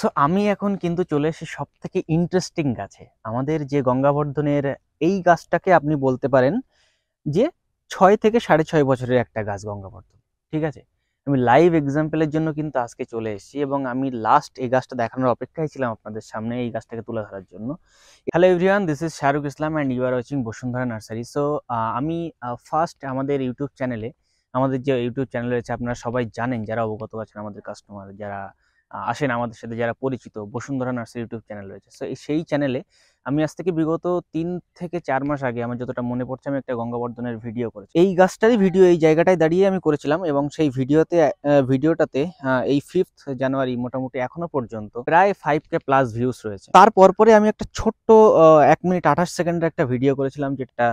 So আমি এখন কিন্তু চলে এসে সব থেকে ইন্টারেস্টিং গাছে আমাদের যে গঙ্গাবর্ধনের এই গাছটাকে আপনি বলতে পারেন যে ছয় থেকে সাড়ে ছয় বছরের একটা গাছ গঙ্গাবর্ধন ঠিক আছে আমি লাইভ এক্সাম্পলের জন্য কিন্তু আজকে চলে এসেছি এবং আমি লাস্ট এই গাছটা দেখানোর অপেক্ষায় ছিলাম আপনাদের সামনে এই গাছটাকে তুলে ধরার জন্য hello everyone this is Shahrukh Islam and you are watching Basundhara nursery so আমি ফার্স্ট আমাদের ইউটিউব চ্যানেলে আমাদের যে ইউটিউব চ্যানেল রয়েছে আপনারা সবাই জানেন যারা অবগত আছেন আমাদের কাস্টমার যারা আসেন আমাদের সাথে যারা পরিচিত বসুন্ধরা নার্সারি ইউটিউব চ্যানেল রয়েছে সো সেই চ্যানেলে আমি আজ থেকে বিগত তিন থেকে চার মাস আগে আমার যতটা মনে পড়ছে আমি একটা গঙ্গাবর্ধনের ভিডিও করেছি এই গাছটারই ভিডিও এই জায়গাটায় দাঁড়িয়ে আমি করেছিলাম এবং সেই ভিডিওতে ভিডিওটাতে এই ফিফথ জানুয়ারি মোটামুটি এখনো পর্যন্ত প্রায় ফাইভ কে প্লাস ভিউস রয়েছে তারপর পরে আমি একটা ছোট্ট এক মিনিট আঠাশ সেকেন্ডের একটা ভিডিও করেছিলাম যেটা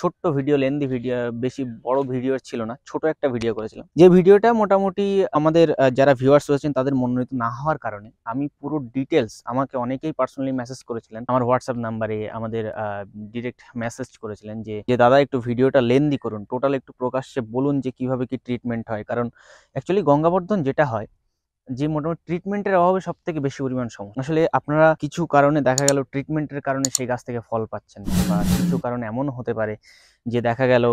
ছোট্ট ভিডিও লেন্দি ভিডিও বেশি বড় ভিডিও ছিল না ছোট একটা ভিডিও করেছিলাম যে ভিডিওটা মোটামুটি আমাদের যারা ভিউয়ার্স রয়েছেন তাদের মনোনীত না হওয়ার কারণে আমি পুরো ডিটেলস আমাকে অনেকেই পার্সোনালি মেসেজ করেছিলেন আমার হোয়াটসঅ্যাপ নাম্বারে আমাদের ডিরেক্ট মেসেজ করেছিলেন যে যে দাদা একটু ভিডিওটা লেন্দি করুন টোটাল একটু প্রকাশ্যে বলুন যে কিভাবে কি ট্রিটমেন্ট হয় কারণ অ্যাকচুয়ালি গঙ্গাবর্ধন যেটা হয় যে মোটামুটি ট্রিটমেন্টের অভাবে সব থেকে বেশি পরিমাণ সময় আসলে আপনারা কিছু কারণে দেখা গেল ট্রিটমেন্টের কারণে সেই গাছ থেকে ফল পাচ্ছেন বা কিছু কারণ এমন হতে পারে যে দেখা গেল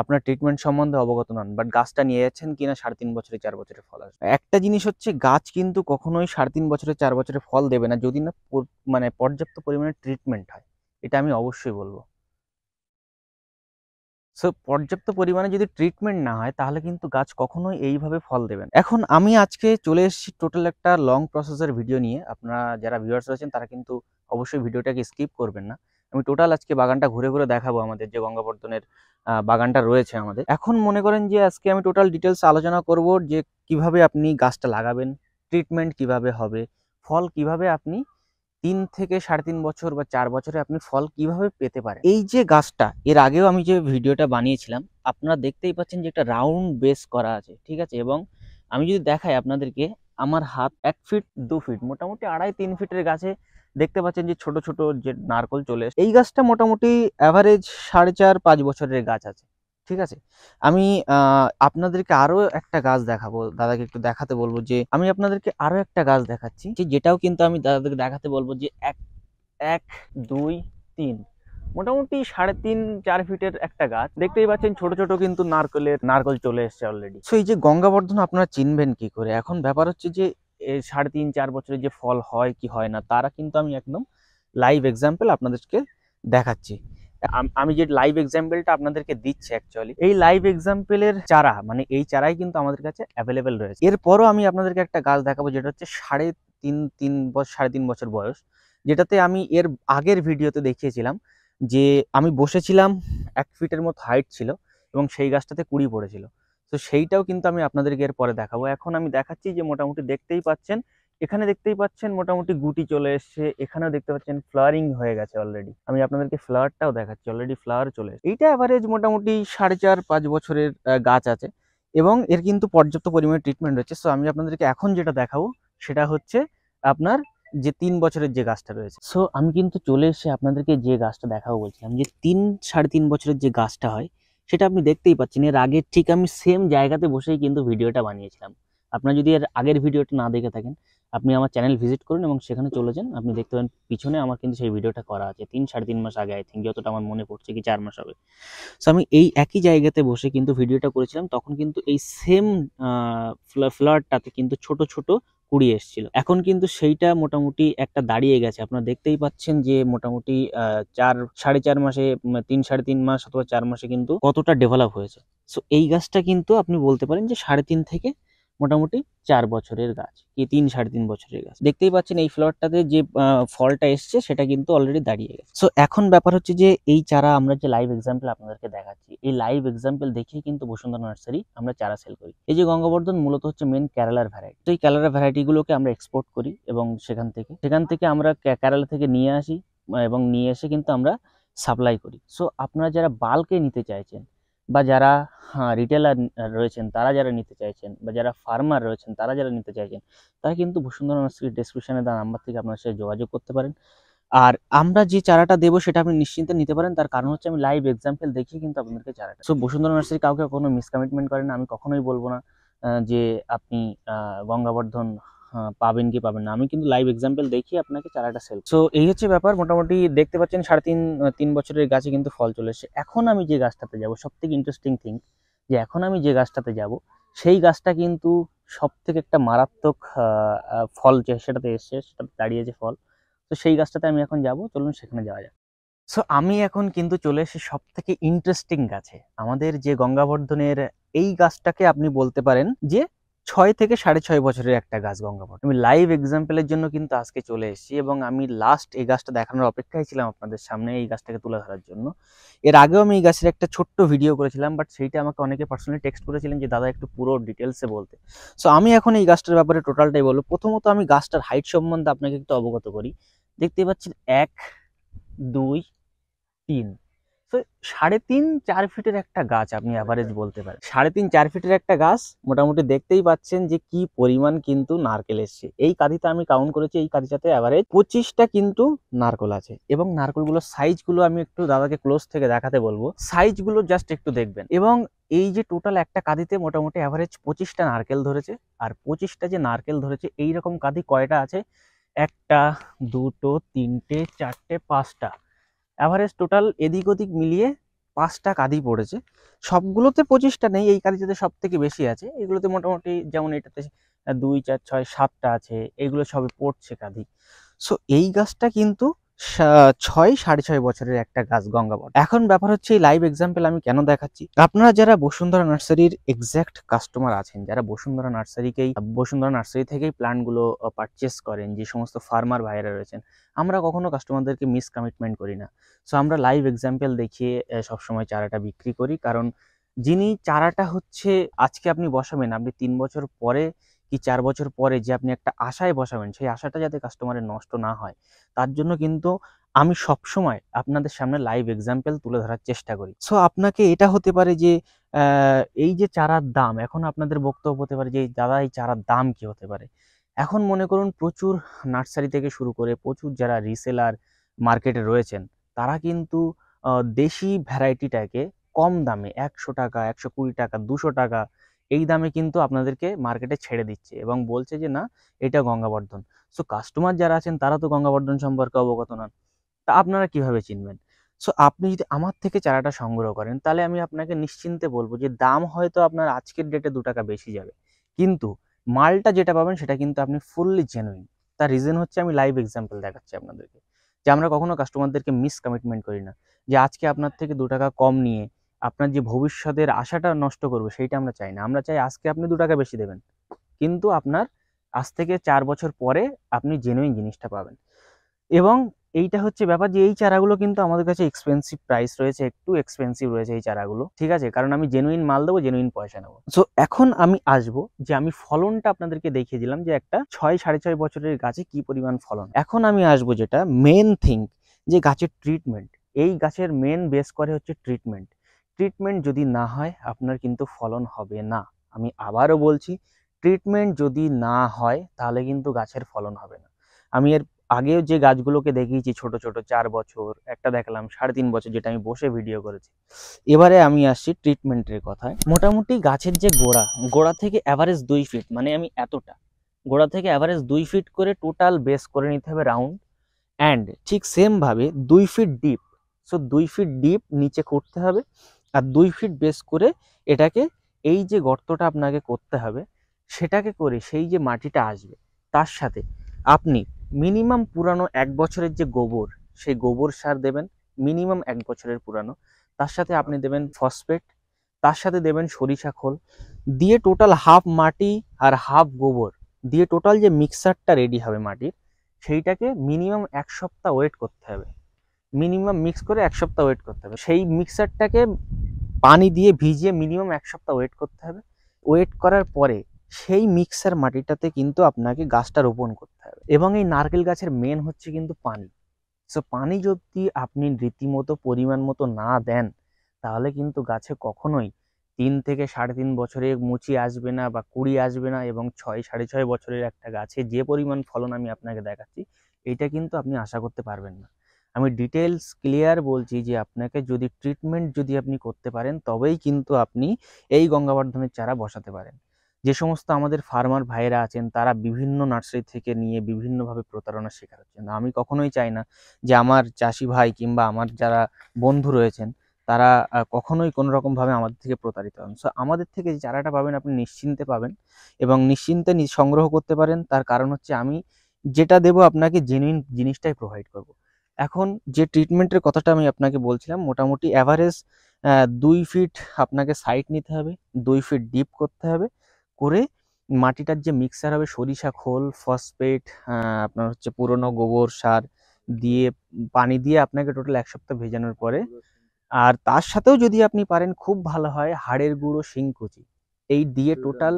আপনার ট্রিটমেন্ট সম্বন্ধে অবগত নন বাট গাছটা নিয়ে যাচ্ছেন কিনা সাড়ে তিন বছরে চার বছরে ফল আসবে একটা জিনিস হচ্ছে গাছ কিন্তু কখনোই সাড়ে তিন বছরে চার বছরে ফল দেবে না যদি না মানে পর্যাপ্ত পরিমাণে ট্রিটমেন্ট হয় এটা আমি অবশ্যই বলবো সো পর্যাপ্ত পরিমাণে যদি ট্রিটমেন্ট না হয় তাহলে কিন্তু গাছ কখনোই এইভাবে ফল দেবেন এখন আমি আজকে চলে এসেছি টোটাল একটা লং প্রসেসের ভিডিও নিয়ে আপনারা যারা ভিউয়ার্স আছেন তারা কিন্তু অবশ্যই ভিডিওটাকে স্কিপ করবেন না আমি টোটাল আজকে বাগানটা ঘুরে ঘুরে দেখাবো আমাদের যে গঙ্গাবর্ধনের বাগানটা রয়েছে আমাদের এখন মনে করেন যে আজকে আমি টোটাল ডিটেলস আলোচনা করব যে কিভাবে আপনি গাছটা লাগাবেন ট্রিটমেন্ট কিভাবে হবে ফল কিভাবে আপনি তিন থেকে সাড়ে তিন বছর বা চার বছরে আপনি ফল কিভাবে পেতে পারেন এই যে গাছটা এর আগেও আমি যে ভিডিওটা বানিয়েছিলাম আপনারা দেখতেই পাচ্ছেন যে একটা রাউন্ড বেস করা আছে ঠিক আছে এবং আমি যদি দেখাই আপনাদেরকে আমার হাত এক ফিট দু ফিট মোটামুটি আড়াই তিন ফিটের গাছে দেখতে পাচ্ছেন যে ছোট ছোট যে নারকল চলে এই গাছটা মোটামুটি অ্যাভারেজ সাড়ে চার পাঁচ বছরের গাছ আছে ঠিক আছে আমি আপনাদেরকে আরও একটা গাছ দেখাবো দাদাকে একটু দেখাতে বলবো যে আমি আপনাদেরকে আরও একটা গাছ দেখাচ্ছি যেটাও কিন্তু আমি দাদাদেরকে দেখাতে বলবো যে এক এক দুই তিন মোটামুটি সাড়ে তিন চার ফিটের একটা গাছ দেখতেই পাচ্ছেন ছোট ছোট কিন্তু নারকেলের নারকল চলে এসছে অলরেডি সো এই যে গঙ্গাবর্ধন আপনারা চিনবেন কি করে এখন ব্যাপার হচ্ছে যে সাড়ে তিন চার বছরের যে ফল হয় কি হয় না তারা কিন্তু আমি একদম লাইভ এক্সাম্পল আপনাদেরকে দেখাচ্ছি আমি যে লাইভ এক্সাম্পলটা আপনাদেরকে দিচ্ছি অ্যাকচুয়ালি এই লাইভ এক্সাম্পলের চারা মানে এই চারাই কিন্তু আমাদের কাছে অ্যাভেলেবেল রয়েছে এরপরও আমি আপনাদেরকে একটা গাছ দেখাবো যেটা হচ্ছে সাড়ে তিন তিন বছর সাড়ে তিন বছর বয়স যেটাতে আমি এর আগের ভিডিওতে দেখিয়েছিলাম যে আমি বসেছিলাম এক ফিটের মতো হাইট ছিল এবং সেই গাছটাতে কুড়ি পড়েছিল তো সেইটাও কিন্তু আমি আপনাদেরকে এর পরে দেখাবো এখন আমি দেখাচ্ছি যে মোটামুটি দেখতেই পাচ্ছেন এখানে দেখতেই পাচ্ছেন মোটামুটি গুটি চলে এসছে এখানেও দেখতে পাচ্ছেন ফ্লাওয়ারিং হয়ে গেছে অলরেডি আমি আপনাদেরকে ফ্লাওয়ারটাও দেখাচ্ছি অলরেডি ফ্লাওয়ার চলে এসছে এইটা অ্যাভারেজ মোটামুটি সাড়ে চার পাঁচ বছরের গাছ আছে এবং এর কিন্তু পর্যাপ্ত পরিমাণে ট্রিটমেন্ট রয়েছে সো আমি আপনাদেরকে এখন যেটা দেখাবো সেটা হচ্ছে আপনার যে তিন বছরের যে গাছটা রয়েছে সো আমি কিন্তু চলে এসে আপনাদেরকে যে গাছটা দেখাবো বলছিলাম যে তিন সাড়ে তিন বছরের যে গাছটা হয় সেটা আপনি দেখতেই পাচ্ছেন এর আগের ঠিক আমি সেম জায়গাতে বসেই কিন্তু ভিডিওটা বানিয়েছিলাম আপনারা যদি এর আগের ভিডিওটা না দেখে থাকেন আপনি আমার চ্যানেল ভিজিট করুন এবং সেখানে চলে যান আপনি দেখতে পান পিছনে আমার কিন্তু সেই ভিডিওটা করা আছে তিন সাড়ে তিন মাস আগে আই থিঙ্ক যতটা আমার মনে পড়ছে কি চার মাস হবে সো আমি এই একই জায়গাতে বসে কিন্তু ভিডিওটা করেছিলাম তখন কিন্তু এই সেম ফ্লাওয়ারটাতে কিন্তু ছোট ছোট কুড়ি এসেছিল এখন কিন্তু সেইটা মোটামুটি একটা দাঁড়িয়ে গেছে আপনারা দেখতেই পাচ্ছেন যে মোটামুটি চার সাড়ে চার মাসে তিন সাড়ে তিন মাস অথবা চার মাসে কিন্তু কতটা ডেভেলপ হয়েছে সো এই গাছটা কিন্তু আপনি বলতে পারেন যে সাড়ে তিন থেকে মোটামুটি চার বছরের গাছ কি তিন সাড়ে তিন বছরের গাছ দেখতেই পাচ্ছেন এই ফ্লাওয়ারটাতে যে ফলটা এসছে সেটা কিন্তু অলরেডি দাঁড়িয়ে গেছে সো এখন ব্যাপার হচ্ছে যে এই চারা আমরা যে লাইভ এক্সাম্পল আপনাদেরকে দেখাচ্ছি এই লাইভ এক্সাম্পল দেখেই কিন্তু বসুন্ধরা নার্সারি আমরা চারা সেল করি এই যে গঙ্গবর্ধন মূলত হচ্ছে মেন কেরালার ভ্যারাইটি তো এই কেরালার ভ্যারাইটিগুলোকে আমরা এক্সপোর্ট করি এবং সেখান থেকে সেখান থেকে আমরা কেরালা থেকে নিয়ে আসি এবং নিয়ে এসে কিন্তু আমরা সাপ্লাই করি সো আপনারা যারা বাল্কে নিতে চাইছেন বা যারা রিটেলার হ্যাঁ, রয়েছেন তারা যারা নিতে চাইছেন বা যারা ফার্মার রয়েছেন তারা যারা নিতে চাইছেন তারা কিন্তু বসুন্ধরা নার্সারির ডেসক্রিপশানে দেওয়া নাম্বার থেকে আপনার সাথে যোগাযোগ করতে পারেন আর আমরা যে চারাটা দেবো সেটা আপনি নিশ্চিন্তে নিতে পারেন তার কারণ হচ্ছে আমি লাইভ এক্সাম্পল দেখিয়ে কিন্তু আপনাদেরকে চারাটা সো বসুন্ধরা নার্সারি কাউকে কোনো মিসকমিটমেন্ট করেন আমি কখনোই বলবো না যে আপনি গঙ্গাবর্ধন হ্যাঁ, পাবেন কি পাবেন না আমি কিন্তু লাইভ এক্সাম্পল দেখি আপনাকে চারাটা সেল সো এই হচ্ছে ব্যাপার মোটামুটি দেখতে পাচ্ছেন সাড়ে তিন তিন বছরের গাছে কিন্তু ফল চলে এসেছে এখন আমি যে গাছটাতে যাব থেকে ইন্টারেস্টিং থিং যে এখন আমি যে গাছটাতে যাব সেই গাছটা কিন্তু সব থেকে একটা মারাত্মক ফল যে সেটাতে এসছে সেটাতে দাঁড়িয়েছে ফল তো সেই গাছটাতে আমি এখন যাব চলুন সেখানে যাওয়া যাক সো আমি এখন কিন্তু চলে এসে সব থেকে ইন্টারেস্টিং গাছে আমাদের যে গঙ্গাবর্ধনের এই গাছটাকে আপনি বলতে পারেন যে ছয় থেকে সাড়ে ছয় বছরের একটা গাছ গঙ্গাপট আমি লাইভ এক্সাম্পলের জন্য কিন্তু আজকে চলে এসেছি এবং আমি লাস্ট এই গাছটা দেখানোর অপেক্ষায় ছিলাম আপনাদের সামনে এই গাছটাকে তুলে ধরার জন্য এর আগেও আমি এই গাছের একটা ছোট্ট ভিডিও করেছিলাম বাট সেইটা আমাকে অনেকে পার্সোনালি টেক্সট করেছিলেন যে দাদা একটু পুরো ডিটেলসে বলতে সো আমি এখন এই গাছটার ব্যাপারে টোটালটাই বলবো প্রথমত আমি গাছটার হাইট সম্বন্ধে আপনাকে একটু অবগত করি দেখতে পাচ্ছেন এক দুই তিন তো সাড়ে তিন চার ফিটের একটা গাছ আপনি অ্যাভারেজ হ্যাঁ। বলতে পারেন সাড়ে তিন চার ফিটের একটা গাছ মোটামুটি দেখতেই পাচ্ছেন যে কি পরিমাণ কিন্তু নারকেল এসছে এই কাঁধিতে আমি কাউন্ট করেছি এই কাঁধিটাতে অ্যাভারেজ পঁচিশটা কিন্তু নারকেল আছে এবং নারকেলগুলোর সাইজগুলো আমি একটু দাদাকে ক্লোজ থেকে দেখাতে বলবো সাইজগুলো জাস্ট একটু দেখবেন এবং এই যে টোটাল একটা কাঁধিতে মোটামুটি অ্যাভারেজ পঁচিশটা নারকেল ধরেছে আর পঁচিশটা যে নারকেল ধরেছে এই রকম কাঁধি কয়টা আছে একটা দুটো তিনটে চারটে পাঁচটা অ্যাভারেজ টোটাল এদিক ওদিক মিলিয়ে পাঁচটা কাঁদি পড়েছে সবগুলোতে পঁচিশটা নেই এই কাঁদিটাতে সব থেকে বেশি আছে এগুলোতে মোটামুটি যেমন এটাতে দুই চার ছয় সাতটা আছে এগুলো সবে পড়ছে কাঁদি সো এই গাছটা কিন্তু ছয় সাড়ে ছয় বছরের একটা গাছ গঙ্গাবট এখন ব্যাপার হচ্ছে এই লাইভ এক্সাম্পল আমি কেন দেখাচ্ছি আপনারা যারা বসুন্ধরা নার্সারির এক্স্যাক্ট কাস্টমার আছেন যারা বসুন্ধরা নার্সারিকেই বসুন্ধরা নার্সারি থেকেই প্ল্যান্টগুলো পারচেস করেন যে সমস্ত ফার্মার ভাইয়েরা রয়েছেন আমরা কখনো কাস্টমারদেরকে মিস কমিটমেন্ট করি না সো আমরা লাইভ এক্সাম্পল দেখিয়ে সবসময় চারাটা বিক্রি করি কারণ যিনি চারাটা হচ্ছে আজকে আপনি বসাবেন আপনি তিন বছর পরে কি চার বছর পরে যে আপনি একটা আশায় বসাবেন সেই আশাটা যাতে কাস্টমারের নষ্ট না হয় তার জন্য কিন্তু আমি সবসময় আপনাদের সামনে লাইভ এক্সাম্পল তুলে ধরার চেষ্টা করি সো আপনাকে এটা হতে পারে যে এই যে চারার দাম এখন আপনাদের বক্তব্য হতে পারে যে দাদা এই চারার দাম কি হতে পারে এখন মনে করুন প্রচুর নার্সারি থেকে শুরু করে প্রচুর যারা রিসেলার মার্কেটে রয়েছেন তারা কিন্তু দেশি ভ্যারাইটিটাকে কম দামে একশো টাকা একশো কুড়ি টাকা দুশো টাকা এই দামে কিন্তু আপনাদেরকে মার্কেটে ছেড়ে দিচ্ছে এবং বলছে যে না এটা গঙ্গাবর্ধন সো কাস্টমার যারা আছেন তারা তো গঙ্গাবর্ধন সম্পর্কে অবগত নন তা আপনারা কিভাবে চিনবেন সো আপনি যদি আমার থেকে চারাটা সংগ্রহ করেন তাহলে আমি আপনাকে নিশ্চিন্তে বলবো যে দাম হয়তো আপনার আজকের ডেটে দু টাকা বেশি যাবে কিন্তু মালটা যেটা পাবেন সেটা কিন্তু আপনি ফুললি জেনুইন তার রিজন হচ্ছে আমি লাইভ এক্সাম্পল দেখাচ্ছি আপনাদেরকে যে আমরা কখনো কাস্টমারদেরকে মিস কমিটমেন্ট করি না যে আজকে আপনার থেকে দু টাকা কম নিয়ে আপনার যে ভবিষ্যতের আশাটা নষ্ট করবে সেইটা আমরা চাই না আমরা চাই আজকে আপনি দু টাকা বেশি দেবেন কিন্তু আপনার আজ থেকে চার বছর পরে আপনি জেনুইন জিনিসটা পাবেন এবং এইটা হচ্ছে ব্যাপার যে এই চারাগুলো কিন্তু আমাদের কাছে এক্সপেন্সিভ প্রাইস রয়েছে একটু এক্সপেন্সিভ রয়েছে এই চারাগুলো ঠিক আছে কারণ আমি জেনুইন মাল দেবো জেনুইন পয়সা নেবো সো এখন আমি আসব যে আমি ফলনটা আপনাদেরকে দেখিয়ে দিলাম যে একটা ছয় সাড়ে ছয় বছরের গাছে কি পরিমাণ ফলন এখন আমি আসব যেটা মেন থিঙ্ক যে গাছের ট্রিটমেন্ট এই গাছের মেন বেস করে হচ্ছে ট্রিটমেন্ট ট্রিটমেন্ট যদি না হয় আপনার কিন্তু ফলন হবে না আমি আবারও বলছি ট্রিটমেন্ট যদি না হয় তাহলে কিন্তু গাছের ফলন হবে না আমি এর আগেও যে গাছগুলোকে দেখিয়েছি ছোট ছোট চার বছর একটা দেখলাম সাড়ে তিন বছর যেটা আমি বসে ভিডিও করেছি এবারে আমি আসছি ট্রিটমেন্টের কথায় মোটামুটি গাছের যে গোড়া গোড়া থেকে অ্যাভারেজ দুই ফিট মানে আমি এতটা গোড়া থেকে অ্যাভারেজ দুই ফিট করে টোটাল বেস করে নিতে হবে রাউন্ড অ্যান্ড ঠিক সেমভাবে দুই ফিট ডিপ সো দুই ফিট ডিপ নিচে করতে হবে আর দুই ফিট বেস করে এটাকে এই যে গর্তটা আপনাকে করতে হবে সেটাকে করে সেই যে মাটিটা আসবে তার সাথে আপনি মিনিমাম পুরানো এক বছরের যে গোবর সেই গোবর সার দেবেন মিনিমাম এক বছরের পুরানো তার সাথে আপনি দেবেন ফসফেট তার সাথে দেবেন সরিষা খোল দিয়ে টোটাল হাফ মাটি আর হাফ গোবর দিয়ে টোটাল যে মিক্সারটা রেডি হবে মাটির সেইটাকে মিনিমাম এক সপ্তাহ ওয়েট করতে হবে মিনিমাম মিক্স করে এক সপ্তাহ ওয়েট করতে হবে সেই মিক্সারটাকে পানি দিয়ে ভিজিয়ে মিনিমাম এক সপ্তাহ ওয়েট করতে হবে ওয়েট করার পরে সেই মিক্সার মাটিটাতে কিন্তু আপনাকে গাছটা রোপণ করতে হবে এবং এই নারকেল গাছের মেন হচ্ছে কিন্তু পানি সো পানি যদি আপনি রীতিমতো পরিমাণ মতো না দেন তাহলে কিন্তু গাছে কখনোই তিন থেকে সাড়ে তিন বছরে মুচি আসবে না বা কুড়ি আসবে না এবং ছয় সাড়ে ছয় বছরের একটা গাছে যে পরিমাণ ফলন আমি আপনাকে দেখাচ্ছি এটা কিন্তু আপনি আশা করতে পারবেন না আমি ডিটেলস ক্লিয়ার বলছি যে আপনাকে যদি ট্রিটমেন্ট যদি আপনি করতে পারেন তবেই কিন্তু আপনি এই গঙ্গাবর্ধনের চারা বসাতে পারেন যে সমস্ত আমাদের ফার্মার ভাইয়েরা আছেন তারা বিভিন্ন নার্সারি থেকে নিয়ে বিভিন্নভাবে প্রতারণা শেখার হচ্ছেন আমি কখনোই চাই না যে আমার চাষি ভাই কিংবা আমার যারা বন্ধু রয়েছেন তারা কখনোই কোনো রকমভাবে আমাদের থেকে প্রতারিত হন সো আমাদের থেকে যে চারাটা পাবেন আপনি নিশ্চিন্তে পাবেন এবং নিশ্চিন্তে সংগ্রহ করতে পারেন তার কারণ হচ্ছে আমি যেটা দেব আপনাকে জেনুইন জিনিসটাই প্রোভাইড করব এখন যে ট্রিটমেন্টের কথাটা আমি আপনাকে বলছিলাম মোটামুটি অ্যাভারেজ দুই ফিট আপনাকে সাইড নিতে হবে দুই ফিট ডিপ করতে হবে করে মাটিটার যে মিক্সার হবে সরিষা খোল ফসফেট আপনার হচ্ছে পুরনো গোবর সার দিয়ে পানি দিয়ে আপনাকে টোটাল এক সপ্তাহ ভেজানোর পরে আর তার সাথেও যদি আপনি পারেন খুব ভালো হয় হাড়ের গুঁড়ো শিংকুচি এই দিয়ে টোটাল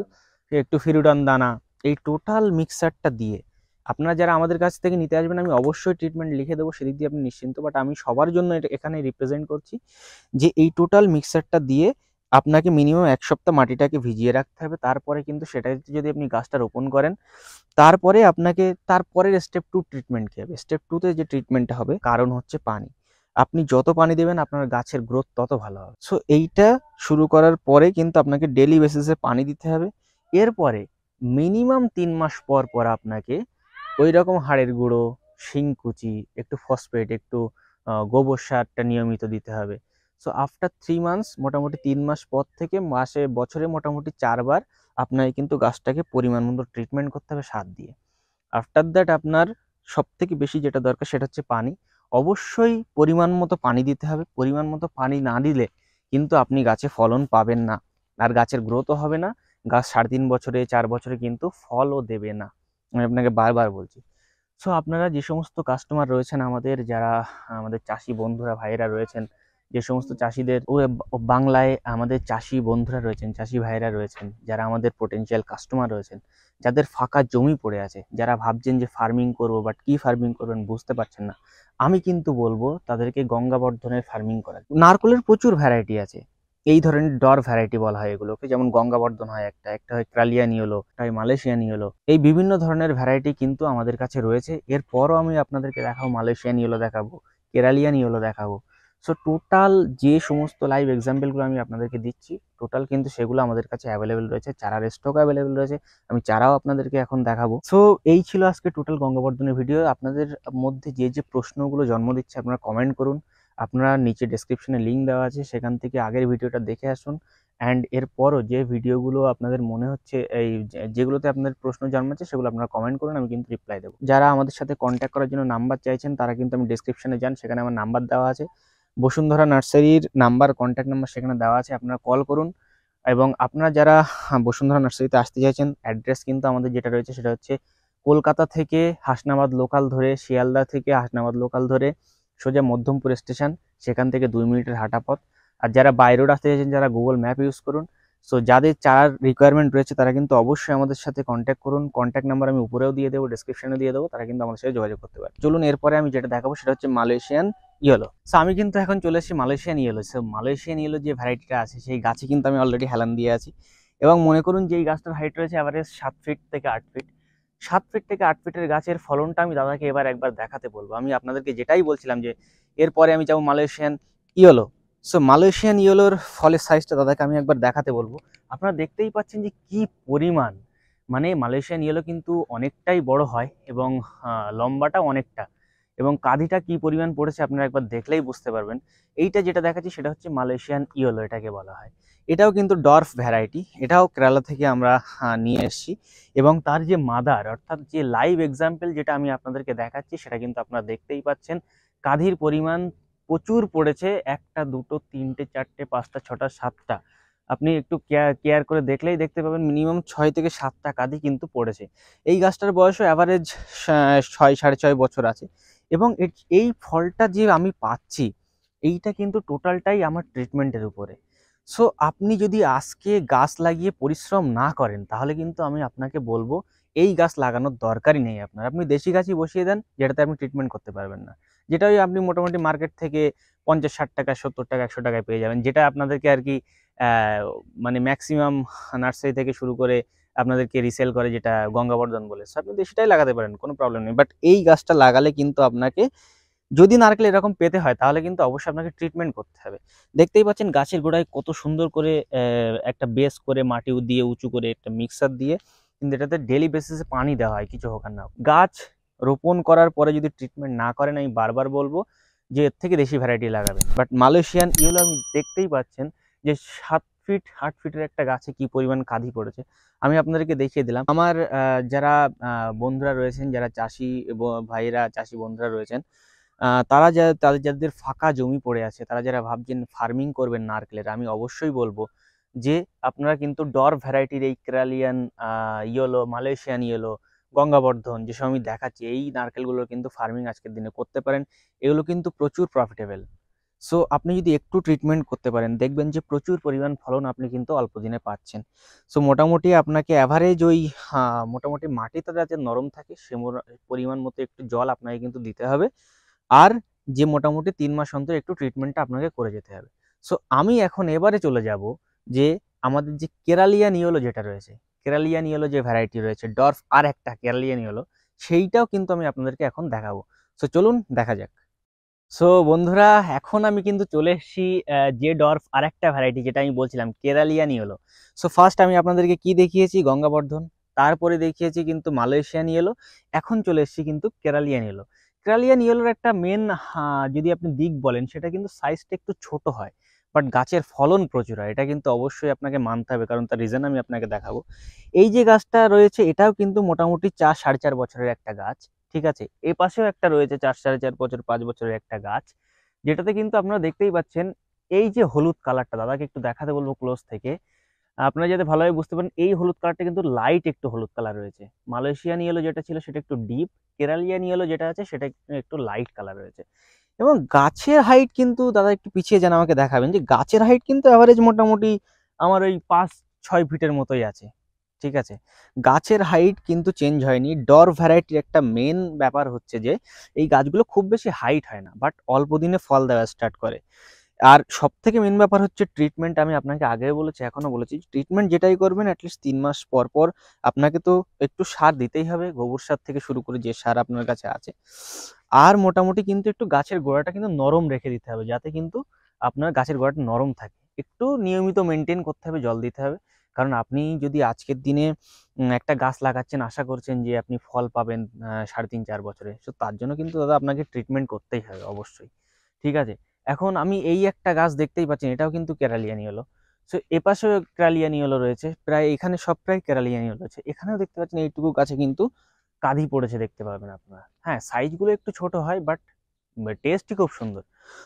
একটু ফিরুডান দানা এই টোটাল মিক্সারটা দিয়ে আপনারা যারা আমাদের কাছ থেকে নিতে আসবেন আমি অবশ্যই ট্রিটমেন্ট লিখে দেবো সেদিক দিয়ে আপনি নিশ্চিন্ত বাট আমি সবার জন্য এটা এখানে রিপ্রেজেন্ট করছি যে এই টোটাল মিক্সারটা দিয়ে আপনাকে মিনিমাম এক সপ্তাহ মাটিটাকে ভিজিয়ে রাখতে হবে তারপরে কিন্তু সেটা যদি আপনি গাছটা রোপণ করেন তারপরে আপনাকে তারপরের স্টেপ টু ট্রিটমেন্ট খেয়ে হবে স্টেপ টুতে যে ট্রিটমেন্টটা হবে কারণ হচ্ছে পানি আপনি যত পানি দেবেন আপনার গাছের গ্রোথ তত ভালো হবে সো এইটা শুরু করার পরে কিন্তু আপনাকে ডেলি বেসিসে পানি দিতে হবে এরপরে মিনিমাম তিন মাস পর পর আপনাকে ওই রকম হাড়ের গুঁড়ো শিংকুচি একটু ফসফেট একটু গোবর সারটা নিয়মিত দিতে হবে সো আফটার থ্রি মান্থস মোটামুটি তিন মাস পর থেকে মাসে বছরে মোটামুটি চারবার আপনাকে কিন্তু গাছটাকে পরিমাণ মতো ট্রিটমেন্ট করতে হবে সার দিয়ে আফটার দ্যাট আপনার সবথেকে বেশি যেটা দরকার সেটা হচ্ছে পানি অবশ্যই পরিমাণ মতো পানি দিতে হবে পরিমাণ মতো পানি না দিলে কিন্তু আপনি গাছে ফলন পাবেন না আর গাছের গ্রোথও হবে না গাছ সাড়ে তিন বছরে চার বছরে কিন্তু ফলও দেবে না আমি আপনাকে বারবার বলছি সো আপনারা যে সমস্ত কাস্টমার রয়েছেন আমাদের যারা আমাদের চাষি বন্ধুরা ভাইয়েরা রয়েছেন যে সমস্ত চাষিদের ও বাংলায় আমাদের চাষি বন্ধুরা রয়েছেন চাষি ভাইয়েরা রয়েছেন যারা আমাদের পোটেনশিয়াল কাস্টমার রয়েছেন যাদের ফাঁকা জমি পড়ে আছে যারা ভাবছেন যে ফার্মিং করব বাট কি ফার্মিং করবেন বুঝতে পারছেন না আমি কিন্তু বলবো তাদেরকে গঙ্গাবর্ধনের ফার্মিং করার নারকলের প্রচুর ভ্যারাইটি আছে এই ধরনের ডর ভ্যারাইটি বলা হয় এগুলোকে যেমন গঙ্গাবর্ধন হয় একটা একটা হয় ক্রালিয়ানি হলো একটা হয় মালয়েশিয়ানি হলো এই বিভিন্ন ধরনের ভ্যারাইটি কিন্তু আমাদের কাছে রয়েছে এরপরও আমি আপনাদেরকে দেখাবো মালয়েশিয়ানি হলো দেখাবো কেরালিয়ানি হলো দেখাবো সো টোটাল যে সমস্ত লাইভ এক্সাম্পলগুলো আমি আপনাদেরকে দিচ্ছি টোটাল কিন্তু সেগুলো আমাদের কাছে অ্যাভেলেবেল রয়েছে চারার স্টক অ্যাভেলেবেল রয়েছে আমি চারাও আপনাদেরকে এখন দেখাবো সো এই ছিল আজকে টোটাল গঙ্গাবর্ধনের ভিডিও আপনাদের মধ্যে যে যে প্রশ্নগুলো জন্ম দিচ্ছে আপনারা কমেন্ট করুন আপনারা নিচে ডেসক্রিপশনে লিঙ্ক দেওয়া আছে সেখান থেকে আগের ভিডিওটা দেখে আসুন অ্যান্ড এরপরও যে ভিডিওগুলো আপনাদের মনে হচ্ছে এই যেগুলোতে আপনাদের প্রশ্ন জন্মাচ্ছে সেগুলো আপনারা কমেন্ট করুন আমি কিন্তু রিপ্লাই দেবো যারা আমাদের সাথে কন্ট্যাক্ট করার জন্য নাম্বার চাইছেন তারা কিন্তু আমি ডিসক্রিপশনে যান সেখানে আমার নাম্বার দেওয়া আছে বসুন্ধরা নার্সারির নাম্বার কন্ট্যাক্ট নাম্বার সেখানে দেওয়া আছে আপনারা কল করুন এবং আপনারা যারা বসুন্ধরা নার্সারিতে আসতে চাইছেন অ্যাড্রেস কিন্তু আমাদের যেটা রয়েছে সেটা হচ্ছে কলকাতা থেকে হাসনাবাদ লোকাল ধরে শিয়ালদা থেকে হাসনাবাদ লোকাল ধরে সোজা মধ্যমপুর স্টেশন সেখান থেকে দুই মিনিটের হাঁটা পথ আর যারা বাই রোড আসতে চাইছেন যারা গুগল ম্যাপ ইউজ করুন সো যাদের চার রিকোয়ারমেন্ট রয়েছে তারা কিন্তু অবশ্যই আমাদের সাথে কন্ট্যাক্ট করুন কন্ট্যাক্ট নাম্বার আমি উপরেও দিয়ে দেবো ডিসক্রিপশনে দিয়ে দেবো তারা কিন্তু আমাদের সাথে যোগাযোগ করতে পারে চলুন এরপরে আমি যেটা দেখাবো সেটা হচ্ছে মালয়েশিয়ান ইয়েলো সো আমি কিন্তু এখন চলে এসেছি Malaysian yellow so Malaysian yellow যে ভ্যারাইটিটা আছে সেই গাছে কিন্তু আমি অলরেডি হেলান দিয়ে আছি এবং মনে করুন যে এই গাছটার হাইট রয়েছে অ্যাভারেজ সাত ফিট থেকে আট ফিট সাত ফিট থেকে আট ফিটের গাছের ফলনটা আমি দাদাকে এবার একবার দেখাতে বলবো আমি আপনাদেরকে যেটাই বলছিলাম যে এরপরে আমি যাবো মালয়েশিয়ান ইয়েলো সো মালয়েশিয়ান ইয়েলোর ফলের সাইজটা দাদাকে আমি একবার দেখাতে বলবো আপনারা দেখতেই পাচ্ছেন যে কি পরিমাণ মানে মালয়েশিয়ান ইয়েলো কিন্তু অনেকটাই বড় হয় এবং লম্বাটা অনেকটা এবং কাঁধিটা কি পরিমাণ পড়েছে আপনারা একবার দেখলেই বুঝতে পারবেন এইটা যেটা দেখাচ্ছি সেটা হচ্ছে মালয়েশিয়ান ইয়েলো এটাকে বলা হয় এটাও কিন্তু ডর্ফ ভ্যারাইটি এটাও কেরালা থেকে আমরা নিয়ে এসেছি এবং তার যে মাদার অর্থাৎ যে লাইভ এক্সাম্পল যেটা আমি আপনাদেরকে দেখাচ্ছি সেটা কিন্তু আপনারা দেখতেই পাচ্ছেন কাঁধির পরিমাণ প্রচুর পড়েছে একটা দুটো তিনটে চারটে পাঁচটা ছটা সাতটা আপনি একটু কেয়ার কেয়ার করে দেখলেই দেখতে পাবেন মিনিমাম ছয় থেকে সাতটা কাঁধি কিন্তু পড়েছে এই গাছটার বয়সও অ্যাভারেজ ছয় সাড়ে ছয় বছর আছে এবং এই ফলটা যে আমি পাচ্ছি এইটা কিন্তু টোটালটাই আমার ট্রিটমেন্টের উপরে সো আপনি যদি আজকে গাছ লাগিয়ে পরিশ্রম না করেন তাহলে কিন্তু আমি আপনাকে বলবো এই গাছ লাগানোর দরকারই নেই আপনার আপনি দেশি গাছই বসিয়ে দেন যেটাতে আপনি ট্রিটমেন্ট করতে পারবেন না যেটা ওই আপনি মোটামুটি মার্কেট থেকে পঞ্চাশ ষাট টাকা সত্তর টাকা একশো টাকায় পেয়ে যাবেন যেটা আপনাদেরকে আর কি মানে ম্যাক্সিমাম নার্সারি থেকে শুরু করে আপনাদেরকে রিসেল করে যেটা গঙ্গাবর্ধন বলে সো আপনি সেটাই লাগাতে পারেন কোনো প্রবলেম নেই বাট এই গাছটা লাগালে কিন্তু আপনাকে যদি নারকেল এরকম পেতে হয় তাহলে কিন্তু অবশ্যই আপনাকে ট্রিটমেন্ট করতে হবে দেখতেই পাচ্ছেন গাছের গোড়ায় কত সুন্দর করে একটা বেস করে মাটি দিয়ে উঁচু করে একটা মিক্সার দিয়ে কিন্তু এটাতে ডেলি বেসিসে পানি দেওয়া হয় কিছু হোক না গাছ রোপণ করার পরে যদি ট্রিটমেন্ট না করেন আমি বারবার বলবো যে এর থেকে দেশি ভ্যারাইটি লাগাবেন বাট মালয়েশিয়ান ইউলো আমি দেখতেই পাচ্ছেন যে সাত ফিট আট ফিটের একটা গাছে কি পরিমাণ কাঁধি পড়েছে আমি আপনাদেরকে দেখিয়ে দিলাম আমার যারা বন্ধুরা রয়েছেন যারা চাষি ভাইরা চাষি বন্ধুরা রয়েছেন তারা যা তাদের যাদের ফাঁকা জমি পড়ে আছে তারা যারা ভাবছেন ফার্মিং করবেন নারকেলের আমি অবশ্যই বলবো যে আপনারা কিন্তু ডর ভ্যারাইটির এই Keralan yellow Malaysian yellow Gangabardhan যেসব আমি দেখাচ্ছি এই নারকেলগুলো কিন্তু ফার্মিং আজকের দিনে করতে পারেন এগুলো কিন্তু প্রচুর প্রফিটেবল সো আপনি যদি একটু ট্রিটমেন্ট করতে পারেন দেখবেন যে প্রচুর পরিমাণ ফলন আপনি কিন্তু অল্প দিনে পাচ্ছেন সো মোটামুটি আপনাকে অ্যাভারেজ ওই মোটামুটি মাটিটা যাতে নরম থাকে সে পরিমাণ মতো একটু জল আপনাকে কিন্তু দিতে হবে আর যে মোটামুটি তিন মাস অন্তর একটু ট্রিটমেন্টটা আপনাকে করে যেতে হবে সো আমি এখন এবারে চলে যাব যে আমাদের যে কেরালিয়া নিয়লো যেটা রয়েছে কেরালিয়া নিয়লো যে ভ্যারাইটি রয়েছে ডর্ফ আর একটা কেরালিয়া নিয়লো সেইটাও কিন্তু আমি আপনাদেরকে এখন দেখাবো সো চলুন দেখা যাক সো বন্ধুরা এখন আমি কিন্তু চলে এসেছি যে ডর্ফ আর একটা ভ্যারাইটি যেটা আমি বলছিলাম কেরালিয়ানি নিয়লো সো ফার্স্ট আমি আপনাদেরকে কি দেখিয়েছি গঙ্গাবর্ধন তারপরে দেখিয়েছি কিন্তু মালয়েশিয়ান এলো এখন চলে এসেছি কিন্তু কেরালিয়ান এলো অস্ট্রেলিয়ান ইয়েলোর একটা মেন যদি আপনি দিক বলেন সেটা কিন্তু সাইজটা একটু ছোট হয় বাট গাছের ফলন প্রচুর হয় এটা কিন্তু অবশ্যই আপনাকে মানতে হবে কারণ তার রিজন আমি আপনাকে দেখাবো এই যে গাছটা রয়েছে এটাও কিন্তু মোটামুটি চার সাড়ে চার বছরের একটা গাছ ঠিক আছে এ পাশেও একটা রয়েছে চার সাড়ে চার বছর পাঁচ বছরের একটা গাছ যেটাতে কিন্তু আপনারা দেখতেই পাচ্ছেন এই যে হলুদ কালারটা দাদাকে একটু দেখাতে বলবো ক্লোজ থেকে আপনারা যাতে ভালোভাবে বুঝতে পারেন এই হলুদ কালারটা কিন্তু লাইট একটু হলুদ কালার রয়েছে মালয়েশিয়ান ইয়েলো যেটা ছিল সেটা একটু ডিপ কেরালিয়ান ইয়েলো যেটা আছে সেটা একটু লাইট কালার রয়েছে এবং গাছের হাইট কিন্তু দাদা একটু পিছিয়ে যেন আমাকে দেখাবেন যে গাছের হাইট কিন্তু অ্যাভারেজ মোটামুটি আমার ওই পাঁচ ছয় ফিটের মতোই আছে ঠিক আছে গাছের হাইট কিন্তু চেঞ্জ হয়নি ডর ভ্যারাইটির একটা মেন ব্যাপার হচ্ছে যে এই গাছগুলো খুব বেশি হাইট হয় না বাট অল্প দিনে ফল দেওয়া স্টার্ট করে আর সব থেকে মেন ব্যাপার হচ্ছে ট্রিটমেন্ট আমি আপনাকে আগেও বলেছি এখনও বলেছি ট্রিটমেন্ট যেটাই করবেন অ্যাটলিস্ট তিন মাস পর পর আপনাকে তো একটু সার দিতেই হবে গোবর সার থেকে শুরু করে যে সার আপনার কাছে আছে আর মোটামুটি কিন্তু একটু গাছের গোড়াটা কিন্তু নরম রেখে দিতে হবে যাতে কিন্তু আপনার গাছের গোড়াটা নরম থাকে একটু নিয়মিত মেনটেন করতে হবে জল দিতে হবে কারণ আপনি যদি আজকের দিনে একটা গাছ লাগাচ্ছেন আশা করছেন যে আপনি ফল পাবেন সাড়ে তিন চার বছরে তো তার জন্য কিন্তু দাদা আপনাকে ট্রিটমেন্ট করতেই হবে অবশ্যই ঠিক আছে এখন আমি এই একটা গাছ দেখতেই পাচ্ছি এটাও কিন্তু ক্যারালিয়ানিওলো সো এপাশেও ক্যারালিয়ানিওলো রয়েছে প্রায় এখানে সব প্রায় ক্যারালিয়ানিওলো রয়েছে এখানেও দেখতে পাচ্ছেন এইটুকু গাছে কিন্তু কাঁধি পড়েছে দেখতে পাবেন আপনারা হ্যাঁ সাইজগুলো একটু ছোট হয় বাট টেস্টই খুব সুন্দর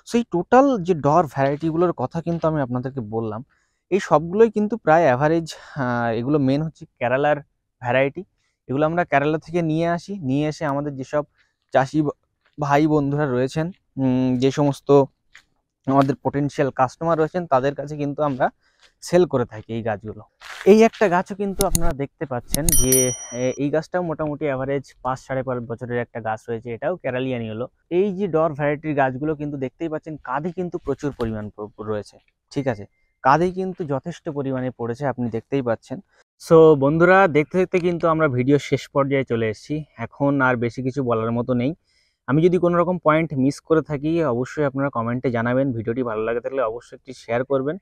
সো এই টোটাল যে ডর ভ্যারাইটিগুলোর কথা কিন্তু আমি আপনাদেরকে বললাম এই সবগুলোই কিন্তু প্রায় অ্যাভারেজ এগুলো মেন হচ্ছে কেরালার ভ্যারাইটি এগুলো আমরা কেরালা থেকে নিয়ে আসি নিয়ে এসে আমাদের যেসব চাষি ভাই বন্ধুরা রয়েছেন যে সমস্ত আমাদের পোটেন্সিয়াল কাস্টমার রয়েছেন তাদের কাছে কিন্তু আমরা সেল করে থাকি এই গাছগুলো এই একটা গাছও কিন্তু আপনারা দেখতে পাচ্ছেন যে এই গাছটাও মোটামুটি অ্যাভারেজ পাঁচ সাড়ে পাঁচ বছরের একটা গাছ রয়েছে এটাও ক্যারালিয়ানি হলো এই যে ডর ভ্যারাইটির গাছগুলো কিন্তু দেখতেই পাচ্ছেন কাঁধে কিন্তু প্রচুর পরিমাণ রয়েছে ঠিক আছে কাঁধে কিন্তু যথেষ্ট পরিমাণে পড়েছে আপনি দেখতেই পাচ্ছেন সো বন্ধুরা দেখতে দেখতে কিন্তু আমরা ভিডিও শেষ পর্যায়ে চলে এসেছি এখন আর বেশি কিছু বলার মতো নেই আমি যদি কোনো রকম পয়েন্ট মিস করে থাকি অবশ্যই আপনারা কমেন্টে জানাবেন ভিডিওটি ভালো লাগে থাকলে অবশ্যই একটি শেয়ার করবেন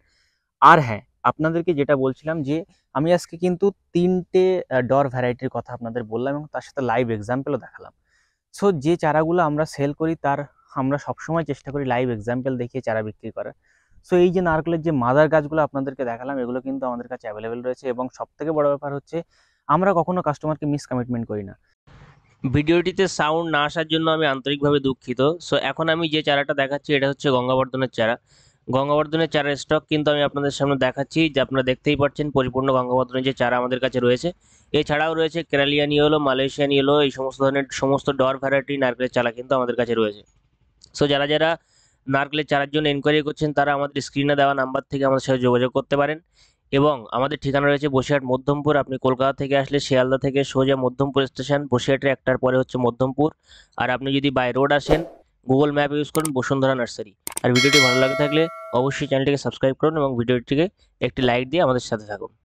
আর হ্যাঁ আপনাদেরকে যেটা বলছিলাম যে আমি আজকে কিন্তু তিনটে ডর ভ্যারাইটির কথা আপনাদের বললাম এবং তার সাথে লাইভ এক্সাম্পেলও দেখালাম সো যে চারাগুলো আমরা সেল করি তার আমরা সবসময় চেষ্টা করি লাইভ এক্সাম্পেল দেখিয়ে চারা বিক্রি করার সো এই যে নারকেলের যে মাদার গাছগুলো আপনাদেরকে দেখালাম এগুলো কিন্তু আমাদের কাছে অ্যাভেলেবেল রয়েছে এবং সবথেকে বড় ব্যাপার হচ্ছে আমরা কখনো কাস্টমারকে মিসকমিটমেন্ট করি না ভিডিওটিতে সাউন্ড না আসার জন্য আমি আন্তরিকভাবে দুঃখিত সো এখন আমি যে চারাটা দেখাচ্ছি এটা হচ্ছে গঙ্গাবর্ধনের চারা গঙ্গাবর্ধনের চারার স্টক কিন্তু আমি আপনাদের সামনে দেখাচ্ছি যে আপনারা দেখতেই পাচ্ছেন পরিপূর্ণ গঙ্গাবর্ধনের যে চারা আমাদের কাছে রয়েছে এছাড়াও রয়েছে কেরালিয়ান ইয়েলো মালয়েশিয়ান ইয়েলো এই সমস্ত ধরনের সমস্ত ডর ভ্যারাইটি নারকেলের চারা কিন্তু আমাদের কাছে রয়েছে সো যারা যারা নারকেলের চারার জন্য এনকোয়ারি করছেন তারা আমাদের স্ক্রিনে দেওয়া নাম্বার থেকে আমাদের সাথে যোগাযোগ করতে পারেন এবং আমাদের ঠিকানা রয়েছে বসিরহাট মধ্যমপুর আপনি কলকাতা থেকে আসলে শিয়ালদা থেকে সোজা মধ্যমপুর স্টেশন বসিরহাটের একটার পরে হচ্ছে মধ্যমপুর আর আপনি যদি বাই রোড আসেন গুগল ম্যাপ ইউজ করুন বসুন্ধরা নার্সারি আর ভিডিওটি ভালো লাগে থাকলে অবশ্যই চ্যানেলটিকে সাবস্ক্রাইব করুন এবং ভিডিওটিকে একটি লাইক দিয়ে আমাদের সাথে থাকুন